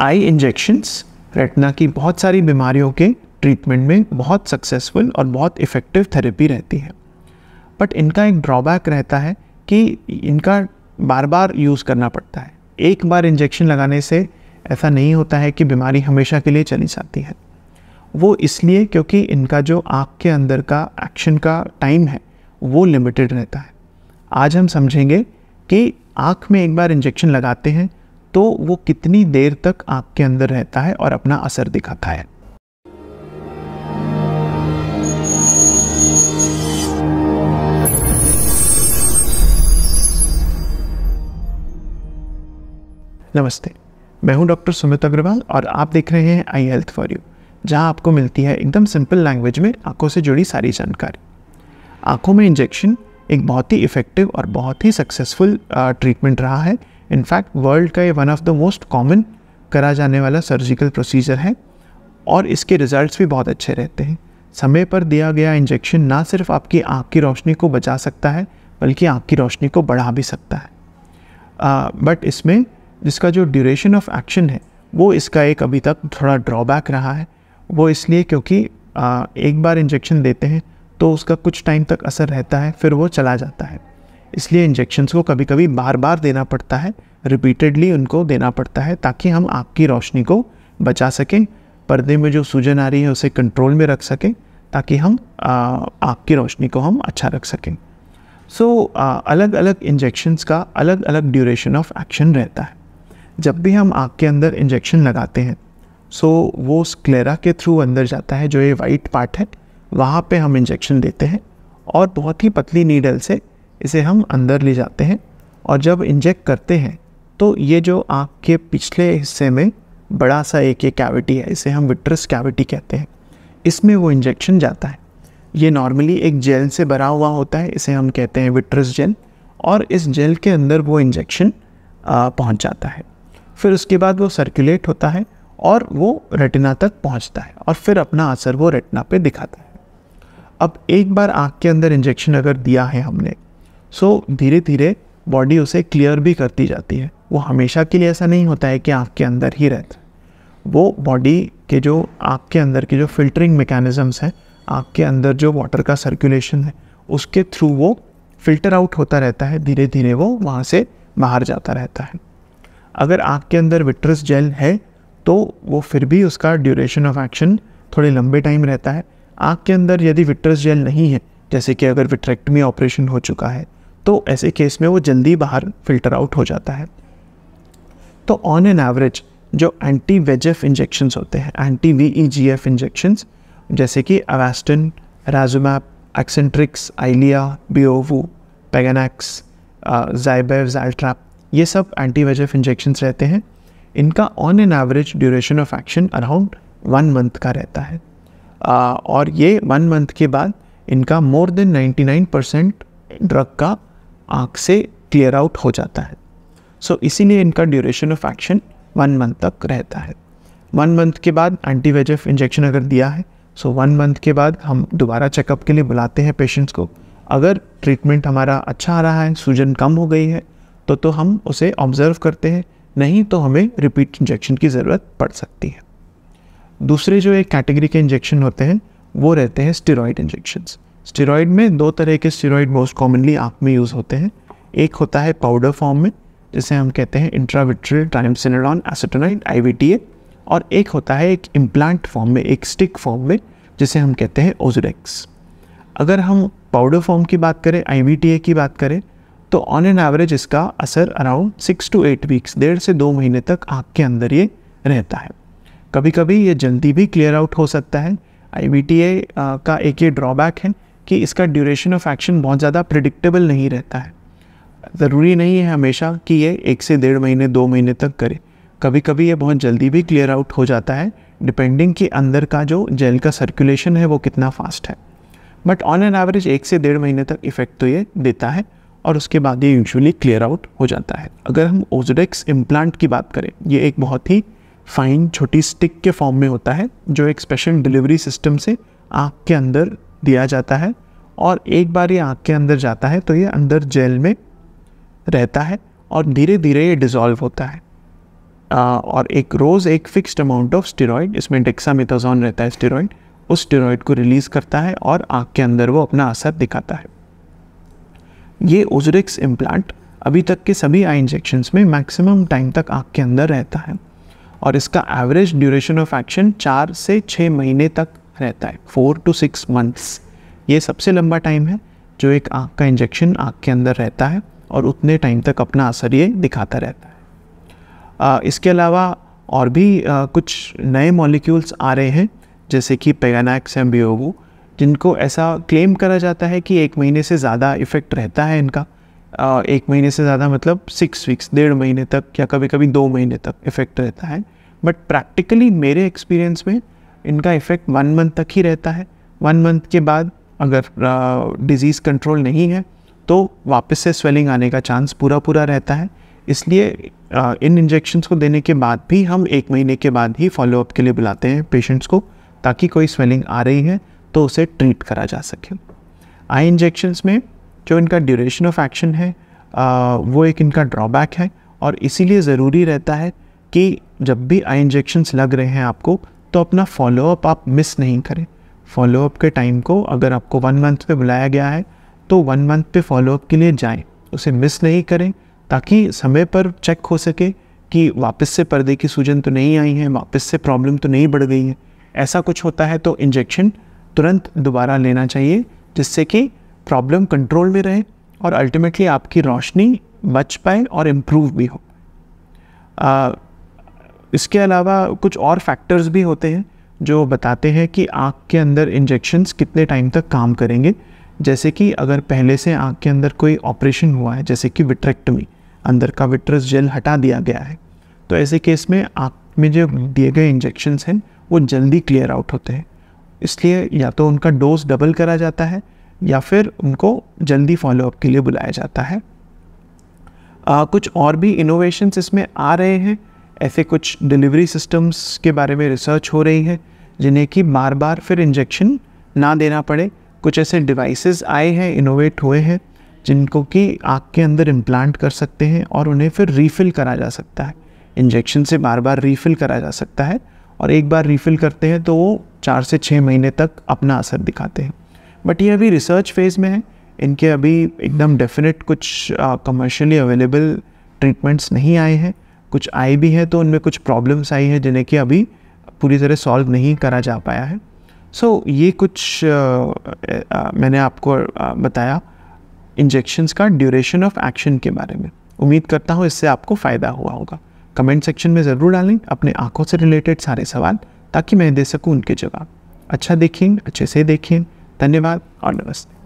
आई injections रेटना की बहुत सारी बीमारियों के ट्रीटमेंट में बहुत सक्सेसफुल और बहुत इफ़ेक्टिव थेरेपी रहती है बट इनका एक ड्रॉबैक रहता है कि इनका बार बार यूज़ करना पड़ता है एक बार इंजेक्शन लगाने से ऐसा नहीं होता है कि बीमारी हमेशा के लिए चली जाती है वो इसलिए क्योंकि इनका जो आँख के अंदर का एक्शन का टाइम है वो लिमिटेड रहता है आज हम समझेंगे कि आँख में एक बार इंजेक्शन लगाते हैं तो वो कितनी देर तक आपके के अंदर रहता है और अपना असर दिखाता है नमस्ते मैं हूं डॉक्टर सुमित अग्रवाल और आप देख रहे हैं आई हेल्थ फॉर यू जहां आपको मिलती है एकदम सिंपल लैंग्वेज में आंखों से जुड़ी सारी जानकारी आंखों में इंजेक्शन एक बहुत ही इफ़ेक्टिव और बहुत ही सक्सेसफुल ट्रीटमेंट रहा है इनफैक्ट वर्ल्ड का ये one of the most common करा जाने वाला सर्जिकल प्रोसीजर है और इसके रिजल्ट्स भी बहुत अच्छे रहते हैं समय पर दिया गया इंजेक्शन ना सिर्फ आपकी आँख की रोशनी को बचा सकता है बल्कि आँख की रोशनी को बढ़ा भी सकता है बट uh, इसमें जिसका जो ड्यूरेशन ऑफ एक्शन है वो इसका एक अभी तक थोड़ा ड्रॉबैक रहा है वो इसलिए क्योंकि uh, एक बार इंजेक्शन देते हैं तो उसका कुछ टाइम तक असर रहता है फिर वो चला जाता है इसलिए इंजेक्शन्स को कभी कभी बार बार देना पड़ता है रिपीटेडली उनको देना पड़ता है ताकि हम आँख की रोशनी को बचा सकें पर्दे में जो सूजन आ रही है उसे कंट्रोल में रख सकें ताकि हम आँख की रोशनी को हम अच्छा रख सकें सो so, अलग अलग इंजेक्शन्स का अलग अलग ड्यूरेशन ऑफ एक्शन रहता है जब भी हम आँख के अंदर इंजेक्शन लगाते हैं सो so, वो स्क्लेरा के थ्रू अंदर जाता है जो ये वाइट पार्ट है वहाँ पे हम इंजेक्शन देते हैं और बहुत ही पतली नीडल से इसे हम अंदर ले जाते हैं और जब इंजेक्ट करते हैं तो ये जो आँख के पिछले हिस्से में बड़ा सा एक एक कैविटी है इसे हम विट्रस कैविटी कहते हैं इसमें वो इंजेक्शन जाता है ये नॉर्मली एक जेल से भरा हुआ होता है इसे हम कहते हैं विट्रस जेल और इस जेल के अंदर वो इंजेक्शन पहुंच जाता है फिर उसके बाद वो सर्कुलेट होता है और वो रेटिना तक पहुंचता है और फिर अपना असर वो रेटिना पे दिखाता है अब एक बार आँख के अंदर इंजेक्शन अगर दिया है हमने सो धीरे धीरे बॉडी उसे क्लियर भी करती जाती है वो हमेशा के लिए ऐसा नहीं होता है कि आँख के अंदर ही रहता वो बॉडी के जो आँख के अंदर के जो फिल्टरिंग मेकानिज़म्स हैं आँख के अंदर जो वाटर का सर्कुलेशन है उसके थ्रू वो फिल्टर आउट होता रहता है धीरे धीरे वो वहाँ से बाहर जाता रहता है अगर आँख के अंदर विट्रस जेल है तो वो फिर भी उसका ड्यूरेशन ऑफ एक्शन थोड़े लंबे टाइम रहता है आँख के अंदर यदि विट्रस जेल नहीं है जैसे कि अगर विट्रेक्टमी ऑपरेशन हो चुका है तो ऐसे केस में वो जल्दी बाहर फिल्टर आउट हो जाता है तो ऑन एन एवरेज जो एंटी वेजेफ इंजेक्शंस होते हैं anti V E G F injections जैसे कि अवेस्टिन राजुमैप एक्सेंट्रिक्स आइलिया बियोवू पेगनैक्स जाइबेव जैल्ट्रैप ये सब एंटी वेजेफ इंजेक्शंस रहते हैं इनका on an average duration of action around one month का रहता है आ, uh, और ये वन मंथ के बाद इनका more than ninety nine percent drug का आँख से क्लियर आउट हो जाता है सो so, इसीलिए इनका duration of action one month तक रहता है वन मंथ के बाद एंटी इंजेक्शन अगर दिया है सो वन मंथ के बाद हम दोबारा चेकअप के लिए बुलाते हैं पेशेंट्स को अगर ट्रीटमेंट हमारा अच्छा आ रहा है सूजन कम हो गई है तो तो हम उसे ऑब्ज़र्व करते हैं नहीं तो हमें रिपीट इंजेक्शन की ज़रूरत पड़ सकती है दूसरे जो एक कैटेगरी के इंजेक्शन होते हैं वो रहते हैं स्टेरॉइड इंजेक्शन्स स्टेरॉइड में दो तरह के स्टेरॉइड मोस्ट कॉमनली आप में यूज़ होते हैं एक होता है पाउडर फॉर्म में जिसे हम कहते हैं इंट्राविट्रियल ट्राइमसिनडॉन एसिटोनाइड आई और एक होता है एक इम्प्लांट फॉर्म में एक स्टिक फॉर्म में जिसे हम कहते हैं ओजुरेक्स अगर हम पाउडर फॉर्म की बात करें आई की बात करें तो ऑन एन एवरेज इसका असर around six to eight weeks डेढ़ से दो महीने तक आँख के अंदर ये रहता है कभी कभी ये जल्दी भी क्लियर आउट हो सकता है आई का एक ये ड्रॉबैक है कि इसका ड्यूरेशन ऑफ एक्शन बहुत ज़्यादा प्रिडिक्टेबल नहीं रहता है ज़रूरी नहीं है हमेशा कि ये एक से डेढ़ महीने दो महीने तक करे कभी कभी ये बहुत जल्दी भी क्लियर आउट हो जाता है डिपेंडिंग कि अंदर का जो जेल का सर्कुलेशन है वो कितना फास्ट है बट ऑन एन एवरेज एक से डेढ़ महीने तक इफ़ेक्ट तो ये देता है और उसके बाद ये यूजुअली क्लियर आउट हो जाता है अगर हम ओजडेक्स इम्प्लांट की बात करें ये एक बहुत ही फाइन छोटी स्टिक के फॉर्म में होता है जो एक स्पेशल डिलीवरी सिस्टम से आँख के अंदर दिया जाता है और एक बार ये आँख के अंदर जाता है तो ये अंदर जेल में रहता है और धीरे धीरे ये डिज़ोल्व होता है आ, और एक रोज़ एक फिक्स्ड अमाउंट ऑफ स्टेरॉइड इसमें डेक्सामिथाजोन रहता है स्टेरॉइड उस स्टेरॉइड को रिलीज़ करता है और आँख के अंदर वो अपना असर दिखाता है ये ओजरिक्स इम्प्लांट अभी तक के सभी आई इंजेक्शन्स में मैक्सिमम टाइम तक आँख के अंदर रहता है और इसका एवरेज ड्यूरेशन ऑफ एक्शन चार से छः महीने तक रहता है फोर टू सिक्स मंथ्स ये सबसे लंबा टाइम है जो एक आँख का इंजेक्शन आँख के अंदर रहता है और उतने टाइम तक अपना असर ये दिखाता रहता है आ, इसके अलावा और भी आ, कुछ नए मॉलिक्यूल्स आ रहे हैं जैसे कि पेगानाक्स एम जिनको ऐसा क्लेम करा जाता है कि एक महीने से ज़्यादा इफ़ेक्ट रहता है इनका आ, एक महीने से ज़्यादा मतलब सिक्स वीक्स डेढ़ महीने तक या कभी कभी दो महीने तक इफ़ेक्ट रहता है बट प्रैक्टिकली मेरे एक्सपीरियंस में इनका इफ़ेक्ट वन मंथ तक ही रहता है वन मंथ के बाद अगर डिज़ीज़ कंट्रोल नहीं है तो वापस से स्वेलिंग आने का चांस पूरा पूरा रहता है इसलिए आ, इन इंजेक्शन्स को देने के बाद भी हम एक महीने के बाद ही फॉलोअप के लिए बुलाते हैं पेशेंट्स को ताकि कोई स्वेलिंग आ रही है तो उसे ट्रीट करा जा सके आई इंजेक्शन्स में जो इनका ड्यूरेशन ऑफ एक्शन है आ, वो एक इनका ड्रॉबैक है और इसीलिए ज़रूरी रहता है कि जब भी आई इंजेक्शन्स लग रहे हैं आपको तो अपना फॉलोअप आप मिस नहीं करें फॉलोअप के टाइम को अगर आपको वन मंथ पे बुलाया गया है तो वन मंथ पे फॉलोअप के लिए जाएं उसे मिस नहीं करें ताकि समय पर चेक हो सके कि वापस से पर्दे की सूजन तो नहीं आई है वापस से प्रॉब्लम तो नहीं बढ़ गई है ऐसा कुछ होता है तो इंजेक्शन तुरंत दोबारा लेना चाहिए जिससे कि प्रॉब्लम कंट्रोल में रहे और अल्टीमेटली आपकी रोशनी बच पाए और इम्प्रूव भी हो आ, इसके अलावा कुछ और फैक्टर्स भी होते हैं जो बताते हैं कि आँख के अंदर इंजेक्शन्स कितने टाइम तक काम करेंगे जैसे कि अगर पहले से आँख के अंदर कोई ऑपरेशन हुआ है जैसे कि विट्रेक्टमी अंदर का विट्रस जेल हटा दिया गया है तो ऐसे केस में आँख में जो दिए गए इंजेक्शन्स हैं वो जल्दी क्लियर आउट होते हैं इसलिए या तो उनका डोज डबल करा जाता है या फिर उनको जल्दी फॉलोअप के लिए बुलाया जाता है आ, कुछ और भी इनोवेशंस इसमें आ रहे हैं ऐसे कुछ डिलीवरी सिस्टम्स के बारे में रिसर्च हो रही है जिन्हें कि बार बार फिर इंजेक्शन ना देना पड़े कुछ ऐसे डिवाइसेस आए हैं इनोवेट हुए हैं जिनको कि आँख के अंदर इम्प्लांट कर सकते हैं और उन्हें फिर रीफ़िल करा जा सकता है इंजेक्शन से बार बार रीफ़िल करा जा सकता है और एक बार रीफ़िल करते हैं तो वो चार से छः महीने तक अपना असर दिखाते हैं बट ये अभी रिसर्च फेज़ में है इनके अभी एकदम डेफिनेट कुछ कमर्शियली अवेलेबल ट्रीटमेंट्स नहीं आए हैं कुछ आई भी है तो उनमें कुछ प्रॉब्लम्स आई हैं जिन्हें कि अभी पूरी तरह सॉल्व नहीं करा जा पाया है सो so, ये कुछ आ, आ, मैंने आपको आ, बताया इंजेक्शन्स का ड्यूरेशन ऑफ एक्शन के बारे में उम्मीद करता हूँ इससे आपको फ़ायदा हुआ होगा कमेंट सेक्शन में ज़रूर डालें अपने आँखों से रिलेटेड सारे सवाल ताकि मैं दे सकूँ उनके जवाब अच्छा देखें अच्छे से देखें धन्यवाद और नमस्ते